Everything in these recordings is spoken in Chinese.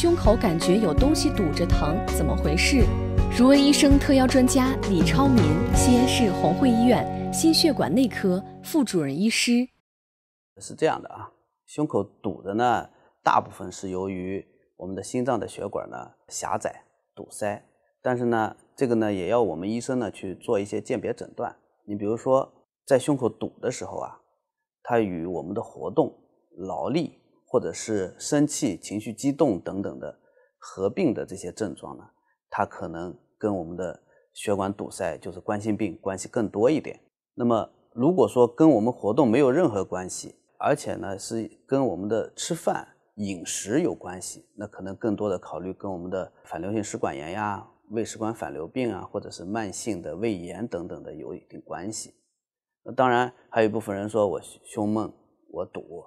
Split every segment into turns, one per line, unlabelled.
胸口感觉有东西堵着疼，怎么回事？如闻医生特邀专家李超民，西安市红会医院心血管内科副主任医师。
是这样的啊，胸口堵的呢，大部分是由于我们的心脏的血管呢狭窄堵塞，但是呢，这个呢也要我们医生呢去做一些鉴别诊断。你比如说，在胸口堵的时候啊，它与我们的活动、劳力。或者是生气、情绪激动等等的合并的这些症状呢，它可能跟我们的血管堵塞，就是冠心病关系更多一点。那么如果说跟我们活动没有任何关系，而且呢是跟我们的吃饭饮食有关系，那可能更多的考虑跟我们的反流性食管炎呀、胃食管反流病啊，或者是慢性的胃炎等等的有一定关系。那当然，还有一部分人说我胸闷、我堵，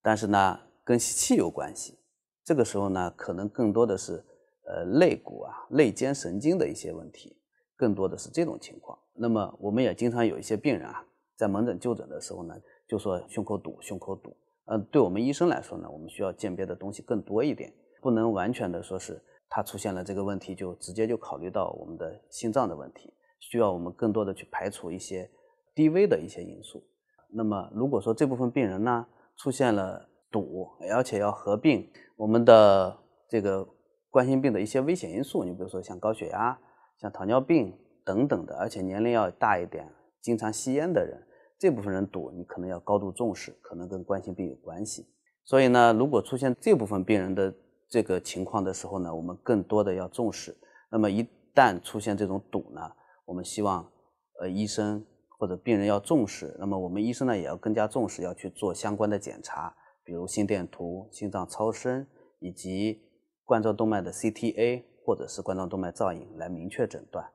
但是呢。跟吸气有关系，这个时候呢，可能更多的是，呃，肋骨啊、肋间神经的一些问题，更多的是这种情况。那么，我们也经常有一些病人啊，在门诊就诊的时候呢，就说胸口堵，胸口堵。嗯，对我们医生来说呢，我们需要鉴别的东西更多一点，不能完全的说是他出现了这个问题就直接就考虑到我们的心脏的问题，需要我们更多的去排除一些低危的一些因素。那么，如果说这部分病人呢，出现了。堵，而且要合并我们的这个冠心病的一些危险因素，你比如说像高血压、像糖尿病等等的，而且年龄要大一点，经常吸烟的人，这部分人堵，你可能要高度重视，可能跟冠心病有关系。所以呢，如果出现这部分病人的这个情况的时候呢，我们更多的要重视。那么一旦出现这种堵呢，我们希望，呃，医生或者病人要重视。那么我们医生呢，也要更加重视，要去做相关的检查。比如心电图、心脏超声以及冠状动脉的 CTA 或者是冠状动脉造影来明确诊断。